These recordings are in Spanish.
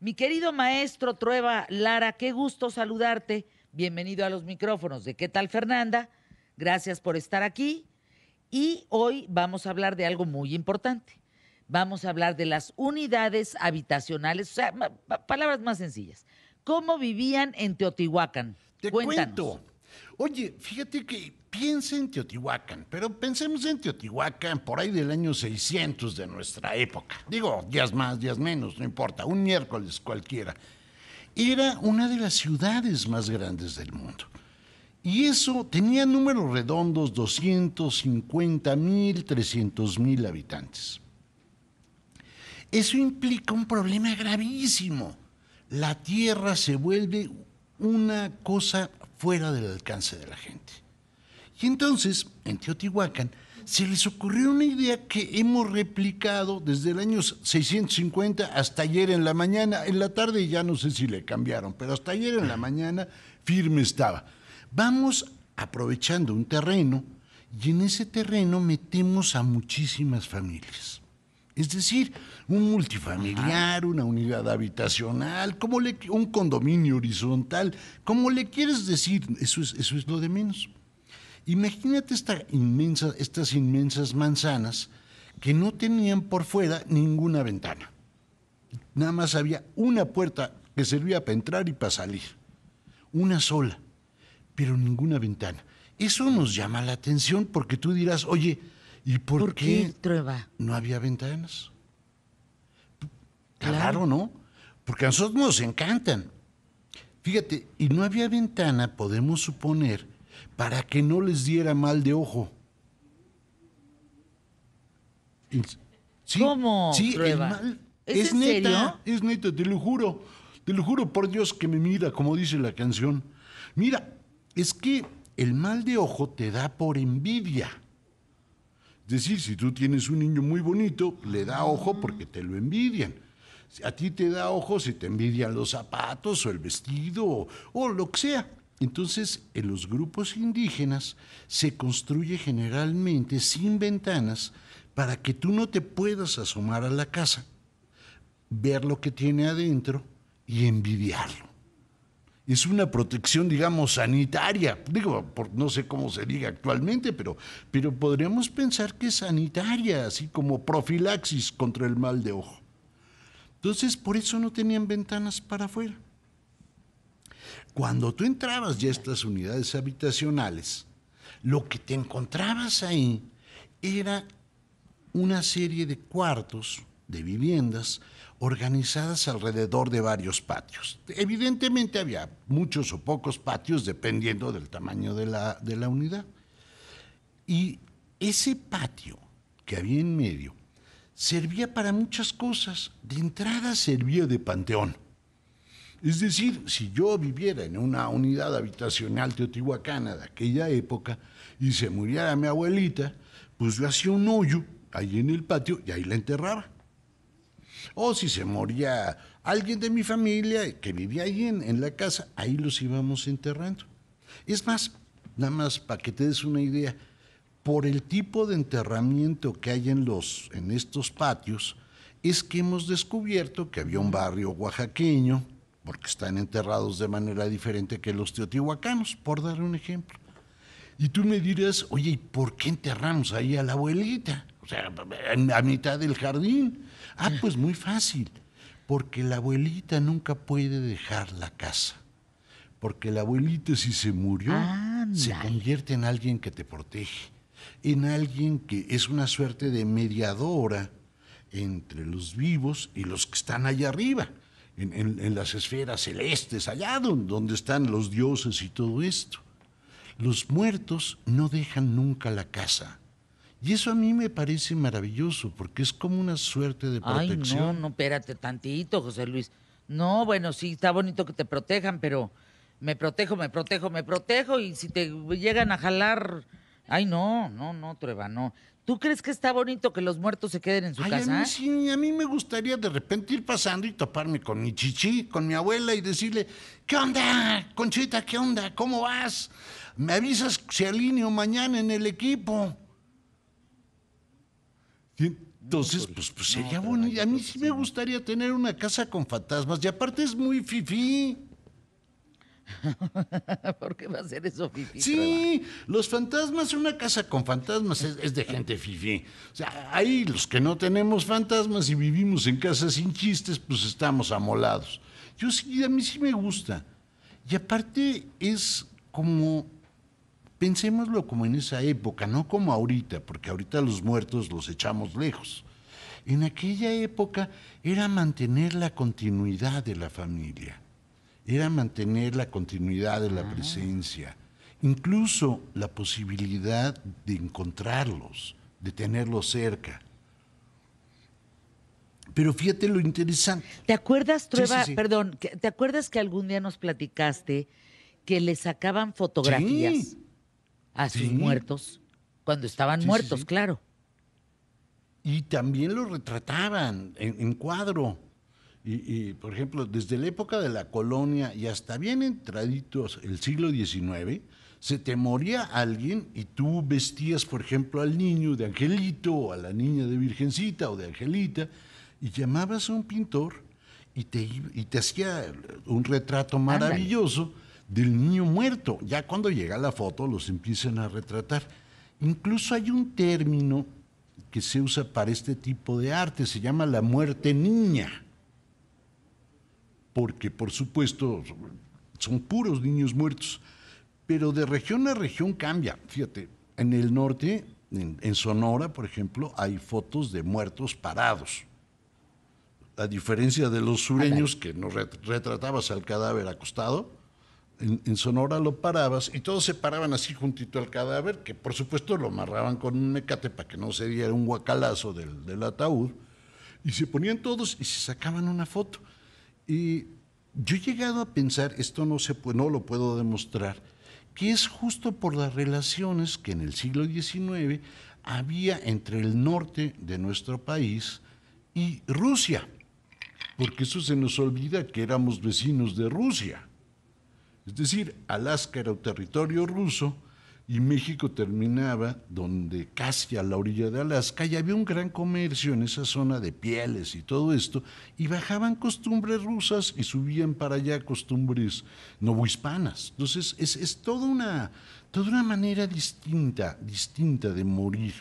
Mi querido maestro Trueba Lara, qué gusto saludarte. Bienvenido a los micrófonos de ¿Qué tal Fernanda? Gracias por estar aquí. Y hoy vamos a hablar de algo muy importante. Vamos a hablar de las unidades habitacionales, o sea, palabras más sencillas. ¿Cómo vivían en Teotihuacán? Te Cuéntanos. Oye, fíjate que piensa en Teotihuacán, pero pensemos en Teotihuacán por ahí del año 600 de nuestra época. Digo, días más, días menos, no importa, un miércoles cualquiera. Era una de las ciudades más grandes del mundo. Y eso tenía números redondos, 250 mil, 300 mil habitantes. Eso implica un problema gravísimo. La tierra se vuelve una cosa fuera del alcance de la gente. Y entonces, en Teotihuacán, se les ocurrió una idea que hemos replicado desde el año 650 hasta ayer en la mañana. En la tarde ya no sé si le cambiaron, pero hasta ayer en la mañana firme estaba. Vamos aprovechando un terreno y en ese terreno metemos a muchísimas familias. Es decir, un multifamiliar, una unidad habitacional, como le, un condominio horizontal, como le quieres decir, eso es, lo de menos. Imagínate esta inmensa, estas inmensas manzanas que no tenían por fuera ninguna ventana. Nada más había una puerta que servía para entrar y para salir. Una sola, pero ninguna ventana. Eso nos llama la atención porque tú dirás, oye, ¿Y por, qué, no había ventanas? Claro. ¿no? Porque a nosotros nos encantan. Fíjate, y no había ventana, podemos suponer, para que no les diera mal de ojo. ¿Sí? ¿Cómo? Sí, el mal. Es, neta, es neta, te lo juro. Te lo juro por Dios que me mira, como dice la canción. Mira, es que el mal de ojo te da por envidia decir, si tú tienes un niño muy bonito, le da ojo porque te lo envidian. A ti te da ojo si te envidian los zapatos o el vestido o lo que sea. Entonces, en los grupos indígenas se construye generalmente sin ventanas para que tú no te puedas asomar a la casa, ver lo que tiene adentro y envidiarlo es una protección, digamos, sanitaria. Digo, no sé cómo se diga actualmente, pero, pero podríamos pensar que es sanitaria, así como profilaxis contra el mal de ojo. Entonces, por eso no tenían ventanas para afuera. Cuando tú entrabas ya a estas unidades habitacionales, lo que te encontrabas ahí era una serie de cuartos, de viviendas, organizadas alrededor de varios patios. Evidentemente había muchos o pocos patios dependiendo del tamaño de la, de la unidad. Y ese patio que había en medio servía para muchas cosas. De entrada servía de panteón. Es decir, si yo viviera en una unidad habitacional teotihuacana de aquella época y se muriera mi abuelita, pues yo hacía un hoyo ahí en el patio y ahí la enterraba. O si se moría alguien de mi familia que vivía ahí en, la casa, ahí los íbamos enterrando. Es más, nada más para que te des una idea, por el tipo de enterramiento que hay en, los, en estos patios, es que hemos descubierto que había un barrio oaxaqueño, porque están enterrados de manera diferente que los teotihuacanos, por dar un ejemplo. Y tú me dirás, oye, ¿y por qué enterramos ahí a la abuelita? sea, a mitad del jardín. Ah, pues muy fácil, porque la abuelita nunca puede dejar la casa. Porque la abuelita si se murió, se convierte en alguien que te protege, en alguien que es una suerte de mediadora entre los vivos y los que están allá arriba, en, las esferas celestes, allá donde están los dioses y todo esto. Los muertos no dejan nunca la casa y eso a mí me parece maravilloso, porque es como una suerte de protección. Ay, no, no, espérate tantito, José Luis. No, bueno, sí, está bonito que te protejan, pero me protejo, me protejo, me protejo, y si te llegan a jalar... Ay, no, no, no, Trueba, no. ¿Tú crees que está bonito que los muertos se queden en su casa? A mí, sí, a mí me gustaría de repente ir pasando y toparme con mi chichi, con mi abuela y decirle, ¿qué onda, Conchita, qué onda, cómo vas? Me avisas si alineo mañana en el equipo. Entonces, pues, pues, sería bueno. bonito. A mí sí pues, me gustaría tener una casa con fantasmas. Y aparte es muy fifí. ¿Por qué va a ser eso fifí? Sí, los fantasmas, una casa con fantasmas es, de gente fifi. O sea, ahí los que no tenemos fantasmas y vivimos en casas sin chistes, pues estamos amolados. Yo sí, a mí sí me gusta. Y aparte es como Pensémoslo como en esa época, no como ahorita, porque ahorita los muertos los echamos lejos. En aquella época era mantener la continuidad de la familia, era mantener la continuidad de la presencia, incluso la posibilidad de encontrarlos, de tenerlos cerca. Pero fíjate lo interesante. ¿Te acuerdas, Trueba? Perdón, ¿te acuerdas que algún día nos platicaste que le sacaban fotografías? a sus muertos cuando estaban muertos, claro. Y también lo retrataban en, cuadro. Y, por ejemplo, desde la época de la colonia y hasta bien entraditos el siglo XIX, se te moría alguien y tú vestías, por ejemplo, al niño de Angelito o a la niña de Virgencita o de Angelita y llamabas a un pintor y te, y te hacía un retrato maravilloso del niño muerto. Ya cuando llega la foto los empiezan a retratar. Incluso hay un término que se usa para este tipo de arte, se llama la muerte niña, porque por supuesto son puros niños muertos, pero de región a región cambia. Fíjate, en el norte, en, Sonora, por ejemplo, hay fotos de muertos parados, a diferencia de los sureños que no retratabas al cadáver acostado, en, Sonora lo parabas y todos se paraban así juntito al cadáver, que por supuesto lo amarraban con un mecate para que no se diera un guacalazo del, ataúd, y se ponían todos y se sacaban una foto. Y yo he llegado a pensar, esto no, se, no lo puedo demostrar, que es justo por las relaciones que en el siglo XIX había entre el norte de nuestro país y Rusia, porque eso se nos olvida que éramos vecinos de Rusia. Es decir, Alaska era un territorio ruso y México terminaba donde casi a la orilla de Alaska y había un gran comercio en esa zona de pieles y todo esto y bajaban costumbres rusas y subían para allá costumbres novohispanas. Entonces es, es toda, una, toda una manera distinta, distinta de morir,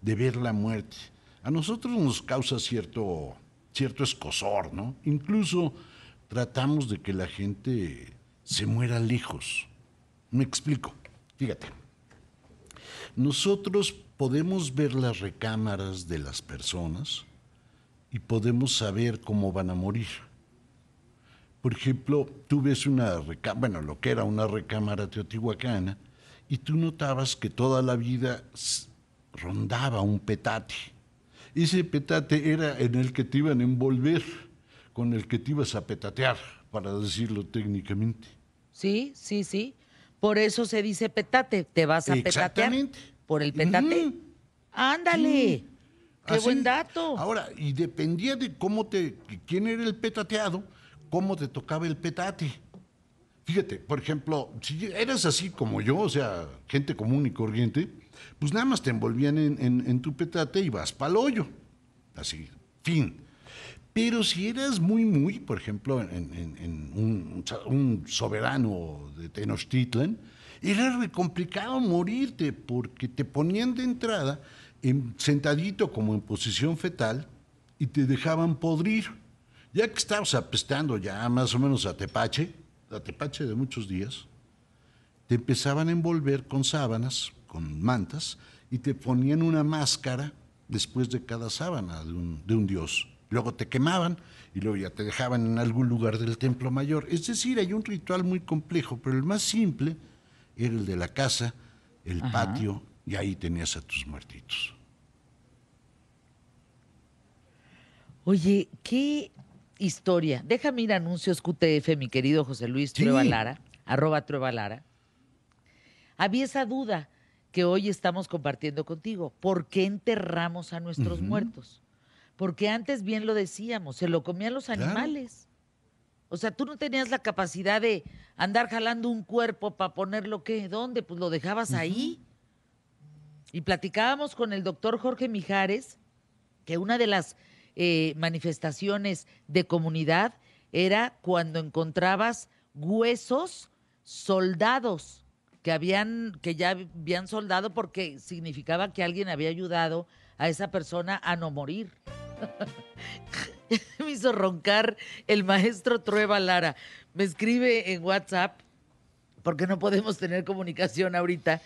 de ver la muerte. A nosotros nos causa cierto, cierto escosor, ¿no? Incluso tratamos de que la gente se muera lejos. Me explico. Fíjate. Nosotros podemos ver las recámaras de las personas y podemos saber cómo van a morir. Por ejemplo, tú ves una recámara, bueno, lo que era una recámara teotihuacana, y tú notabas que toda la vida rondaba un petate. Ese petate era en el que te iban a envolver, con el que te ibas a petatear, para decirlo técnicamente. Sí, sí, sí. Por eso se dice petate. Te vas a petatear. Por el petate. Ándale. Qué buen dato. Ahora, y dependía de cómo te, quién era el petateado, cómo te tocaba el petate. Fíjate, por ejemplo, si eras así como yo, o sea, gente común y corriente, pues nada más te envolvían en, tu petate y vas para el hoyo. Así, fin. Pero si eras muy, muy, por ejemplo, en, un, soberano de Tenochtitlan, era complicado morirte porque te ponían de entrada sentadito como en posición fetal y te dejaban podrir. Ya que estabas apestando ya más o menos a tepache, a tepache de muchos días, te empezaban a envolver con sábanas, con mantas, y te ponían una máscara después de cada sábana de un dios luego te quemaban y luego ya te dejaban en algún lugar del templo mayor. Es decir, hay un ritual muy complejo, pero el más simple era el de la casa, el patio, y ahí tenías a tus muertitos. Oye, qué historia. Déjame ir a anuncios QTF, mi querido José Luis Truebalara, arroba Truebalara. Había esa duda que hoy estamos compartiendo contigo. ¿Por qué enterramos a nuestros muertos? Porque antes bien lo decíamos, se lo comían los animales. O sea, tú no tenías la capacidad de andar jalando un cuerpo para ponerlo qué, dónde, pues lo dejabas ahí. Y platicábamos con el doctor Jorge Mijares que una de las eh, manifestaciones de comunidad era cuando encontrabas huesos soldados que habían que ya habían soldado porque significaba que alguien había ayudado a esa persona a no morir. Me hizo roncar el maestro Trueba Lara. Me escribe en WhatsApp, porque no podemos tener comunicación ahorita,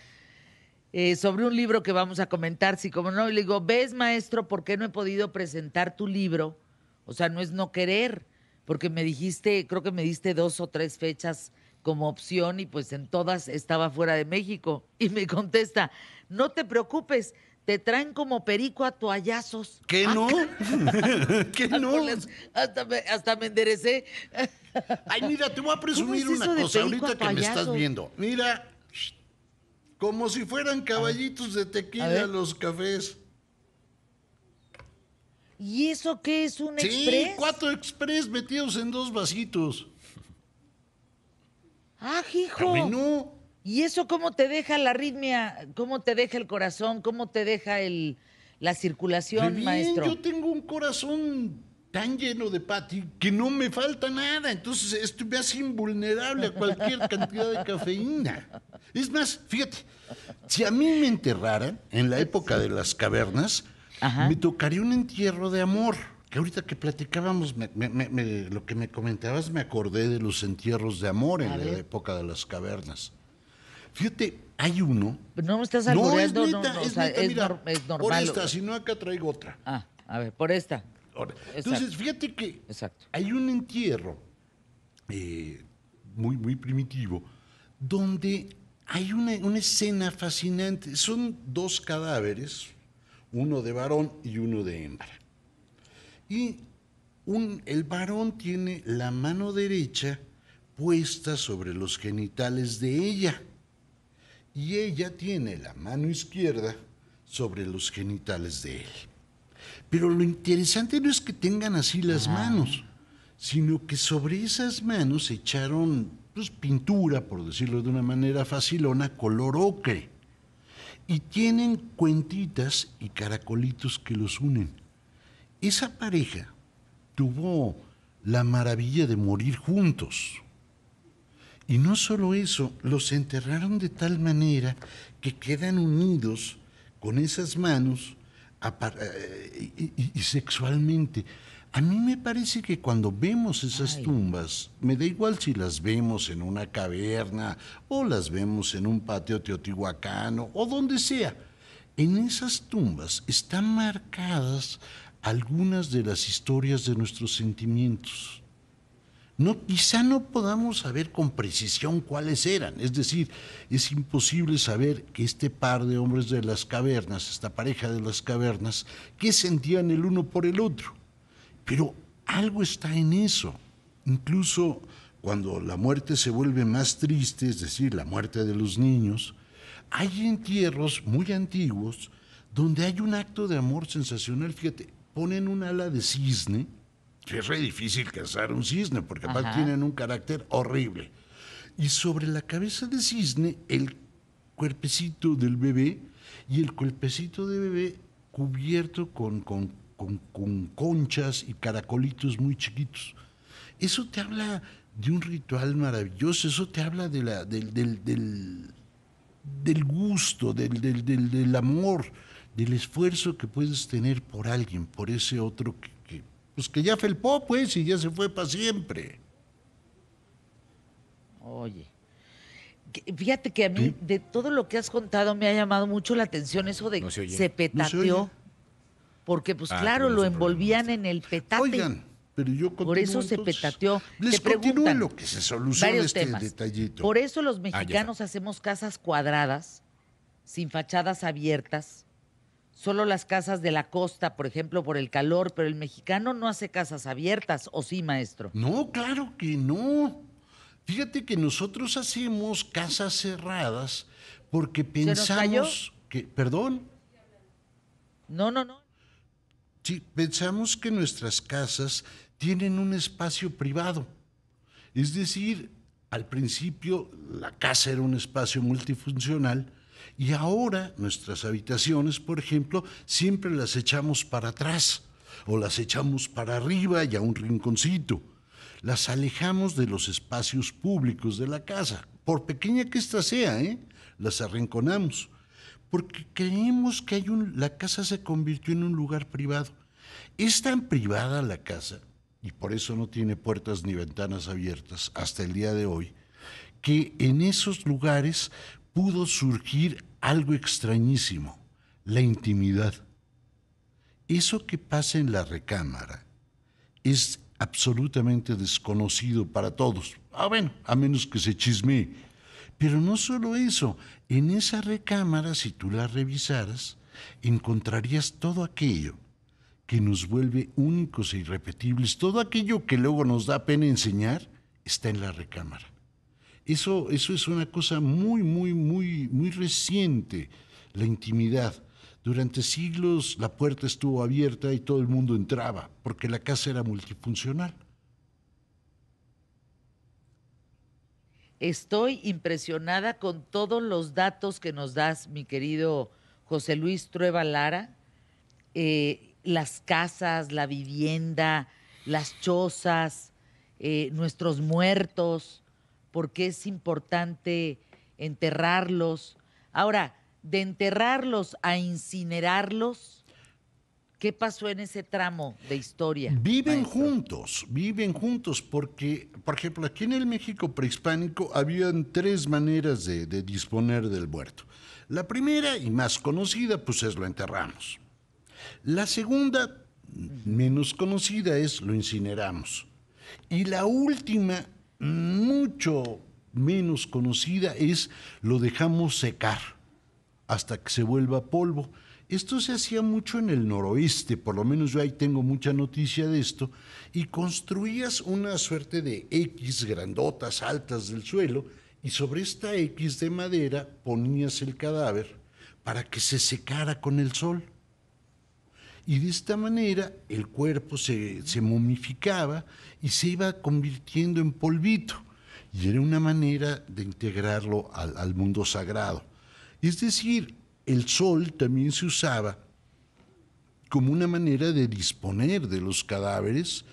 eh, sobre un libro que vamos a comentar. Si como no, le digo, ves maestro, ¿por qué no he podido presentar tu libro? O sea, no es no querer, porque me dijiste, creo que me diste dos o tres fechas como opción y pues en todas estaba fuera de México. Y me contesta, no te preocupes, te traen como perico a toallazos. ¿Qué ah, no? ¿Qué no? Hasta me, hasta enderecé. Ay, mira, te voy a presumir una cosa ahorita que me estás viendo. Mira, como si fueran caballitos de tequila los cafés. ¿Y eso qué es un expreso? express? Sí, cuatro express metidos en dos vasitos. ¡Ah, hijo! no. ¿Y eso cómo te deja la arritmia? ¿Cómo te deja el corazón? ¿Cómo te deja la circulación, maestro? Yo tengo un corazón tan lleno de pati que no me falta nada. Entonces me hace invulnerable a cualquier cantidad de cafeína. Es más, fíjate, si a mí me enterraran en la época de las cavernas, me tocaría un entierro de amor. Que ahorita que platicábamos, lo que me comentabas, me acordé de los entierros de amor en la época de las cavernas. Fíjate, hay uno. no No, es neta, es, neta, mira, es, normal. Por esta, si no acá traigo otra. Ah, a ver, por esta. entonces, fíjate que Exacto. hay un entierro eh, muy, muy primitivo donde hay una, una escena fascinante. Son dos cadáveres, uno de varón y uno de hembra. Y un, el varón tiene la mano derecha puesta sobre los genitales de ella y ella tiene la mano izquierda sobre los genitales de él. Pero lo interesante no es que tengan así las manos, sino que sobre esas manos echaron pues, pintura, por decirlo de una manera facilona, color ocre. Y tienen cuentitas y caracolitos que los unen. Esa pareja tuvo la maravilla de morir juntos. Y no solo eso, los enterraron de tal manera que quedan unidos con esas manos eh, y, sexualmente. A mí me parece que cuando vemos esas tumbas, me da igual si las vemos en una caverna o las vemos en un patio teotihuacano o donde sea, en esas tumbas están marcadas algunas de las historias de nuestros sentimientos quizá no podamos saber con precisión cuáles eran. Es decir, es imposible saber que este par de hombres de las cavernas, esta pareja de las cavernas, qué sentían el uno por el otro. Pero algo está en eso. Incluso cuando la muerte se vuelve más triste, es decir, la muerte de los niños, hay entierros muy antiguos donde hay un acto de amor sensacional. Fíjate, ponen un ala de cisne es re difícil cazar un cisne porque aparte tienen un carácter horrible. Y sobre la cabeza de cisne, el cuerpecito del bebé y el cuerpecito de bebé cubierto con, con, conchas y caracolitos muy chiquitos. Eso te habla de un ritual maravilloso, eso te habla de la, del, del, del, del, gusto, del, amor, del esfuerzo que puedes tener por alguien, por ese otro que, pues que ya felpó, pues, y ya se fue para siempre. Oye. Fíjate que a mí, de todo lo que has contado, me ha llamado mucho la atención eso de que se, petateó. porque, pues ah, claro, lo envolvían en el petate. Oigan, pero yo continuo, Por eso se petateó. Les Te lo que se soluciona este detallito. Por eso los ah, mexicanos hacemos casas cuadradas, sin fachadas abiertas, solo las casas de la costa, por ejemplo, por el calor, pero el mexicano no hace casas abiertas, ¿o sí, maestro? No, claro que no. Fíjate que nosotros hacemos casas cerradas porque pensamos que, perdón. No, no, no. Sí, pensamos que nuestras casas tienen un espacio privado. Es decir, al principio la casa era un espacio multifuncional, y ahora nuestras habitaciones, por ejemplo, siempre las echamos para atrás o las echamos para arriba y a un rinconcito. Las alejamos de los espacios públicos de la casa, por pequeña que ésta sea, ¿eh? las arrinconamos, porque creemos que hay un, la casa se convirtió en un lugar privado. Es tan privada la casa, y por eso no tiene puertas ni ventanas abiertas hasta el día de hoy, que en esos lugares pudo surgir algo extrañísimo, la intimidad. Eso que pasa en la recámara es absolutamente desconocido para todos. Ah, a menos que se chismee. Pero no solo eso, en esa recámara, si tú la revisaras, encontrarías todo aquello que nos vuelve únicos e irrepetibles, todo aquello que luego nos da pena enseñar, está en la recámara. Eso, es una cosa muy, muy, muy, muy reciente, la intimidad. Durante siglos la puerta estuvo abierta y todo el mundo entraba, porque la casa era multifuncional. Estoy impresionada con todos los datos que nos das, mi querido José Luis Trueba Lara. Eh, las casas, la vivienda, las chozas, eh, nuestros muertos, por qué es importante enterrarlos. Ahora, de enterrarlos a incinerarlos, ¿qué pasó en ese tramo de historia? Viven juntos, viven juntos, porque, por ejemplo, aquí en el México prehispánico habían tres maneras de, de disponer del huerto. La primera y más conocida, pues es lo enterramos. La segunda, menos conocida, es lo incineramos. Y la última mucho menos conocida es lo dejamos secar hasta que se vuelva polvo. Esto se hacía mucho en el noroeste, por lo menos yo ahí tengo mucha noticia de esto, y construías una suerte de X grandotas altas del suelo, y sobre esta X de madera ponías el cadáver para que se secara con el sol. Y de esta manera el cuerpo se, momificaba y se iba convirtiendo en polvito. Y era una manera de integrarlo al, mundo sagrado. Es decir, el sol también se usaba como una manera de disponer de los cadáveres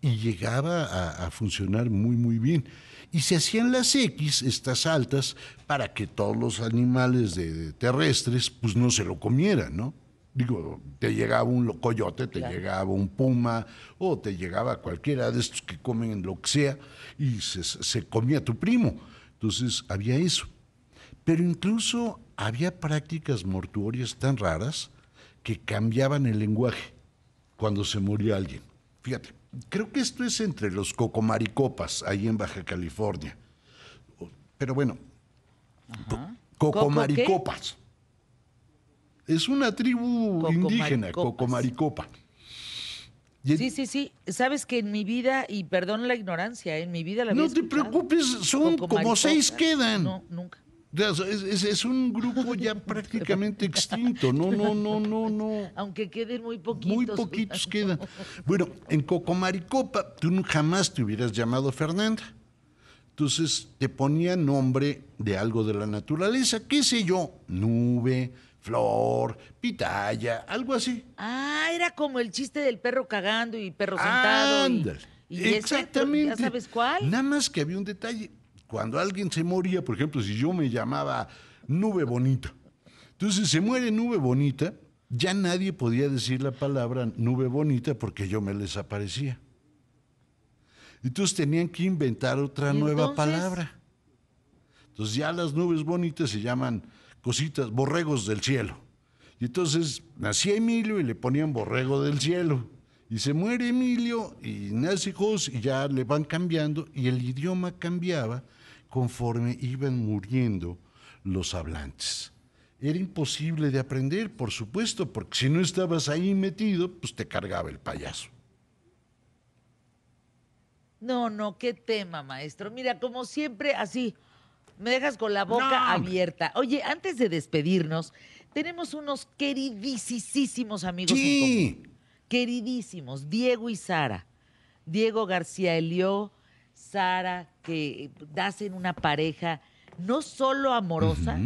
y llegaba a, funcionar muy, muy bien. Y se hacían las X, estas altas, para que todos los animales terrestres pues no se lo comieran, ¿no? Digo, te llegaba un coyote, te llegaba un puma o te llegaba cualquiera de estos que comen lo que sea y se, comía tu primo. Entonces había eso. Pero incluso había prácticas mortuorias tan raras que cambiaban el lenguaje cuando se murió alguien. Fíjate, creo que esto es entre los cocomaricopas ahí en Baja California. Pero bueno, cocomaricopas. Es una tribu indígena, Cocomaricopa. Sí, sí, sí. Sabes que en mi vida, y perdón la ignorancia, ¿eh? en mi vida la No te preocupes, son como seis quedan. No, nunca. Es, un grupo ya prácticamente extinto. No, no, no, no, no. Aunque queden muy poquitos. Muy poquitos quedan. Bueno, en Cocomaricopa tú jamás te hubieras llamado Fernanda. Entonces te ponía nombre de algo de la naturaleza, qué sé yo, nube, flor, pitaya, algo así. Ah, era como el chiste del perro cagando y perro sentado. Exactamente. ¿Ya sabes cuál? Nada más que había un detalle. Cuando alguien se moría, por ejemplo, si yo me llamaba Nube Bonita. Entonces se muere Nube Bonita, ya nadie podía decir la palabra Nube Bonita porque yo me desaparecía. Entonces tenían que inventar otra nueva palabra. Entonces ya las nubes bonitas se llaman cositas, borregos del cielo. Y entonces nacía Emilio y le ponían borrego del cielo. Y se muere Emilio y nace José y ya le van cambiando y el idioma cambiaba conforme iban muriendo los hablantes. Era imposible de aprender, por supuesto, porque si no estabas ahí metido, pues te cargaba el payaso. No, no, qué tema, maestro. Mira, como siempre, así me dejas con la boca abierta. Oye, antes de despedirnos, tenemos unos queridísimos amigos sí. Queridísimos, Diego y Sara. Diego García Elió, Sara, que hacen una pareja no solo amorosa,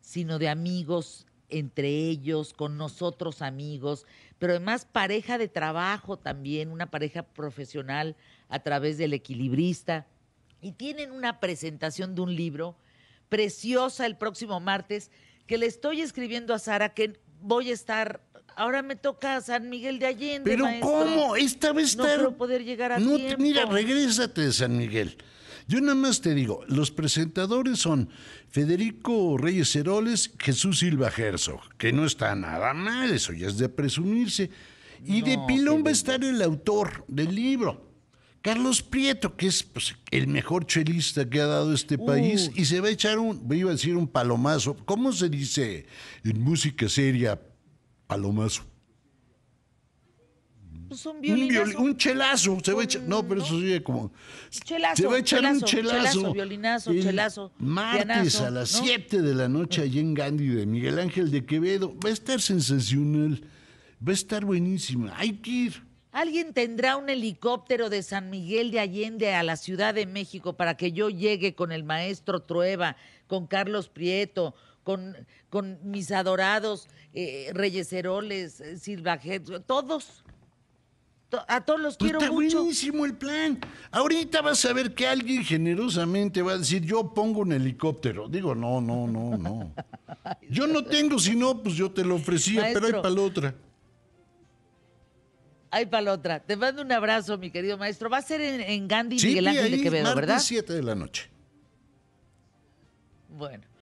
sino de amigos entre ellos, con nosotros amigos, pero además pareja de trabajo también, una pareja profesional a través del equilibrista y tienen una presentación de un libro preciosa el próximo martes que le estoy escribiendo a Sara que voy a estar ahora me toca San Miguel de Allende. Pero ¿cómo? Esta vez no quiero poder llegar a no, tiempo. Mira, regrésate de San Miguel. Yo nada más te digo, los presentadores son Federico Reyes Heroles, Jesús Silva Herzog, que no está nada mal, eso ya es de presumirse. Y de pilón va a estar el autor del libro. Carlos Prieto, que es pues, el mejor chelista que ha dado este país, y se va a echar un, iba a decir un palomazo. ¿Cómo se dice en música seria palomazo? Pues un, un, un chelazo. no, pero eso es como. Chelazo, se va a echar un chelazo. violinazo, un chelazo. Martes a las 7 de la noche, allí en Gandhi, de Miguel Ángel de Quevedo. Va a estar sensacional. Va a estar buenísimo. Hay que ir. ¿Alguien tendrá un helicóptero de San Miguel de Allende a la Ciudad de México para que yo llegue con el maestro Trueba, con Carlos Prieto, con, con mis adorados eh, Reyeseroles, eh, Silvaje, todos? a todos los quiero pues quiero está buenísimo el plan. Ahorita vas a ver que alguien generosamente va a decir, yo pongo un helicóptero. Digo, no, no, no, no. Yo no tengo, si no, pues yo te lo ofrecía, pero hay para la otra. Ay, para la otra. Te mando un abrazo, mi querido maestro. Va a ser en, Gandhi Miguel Ángel de Quevedo, ¿verdad? 7 de la noche. Bueno,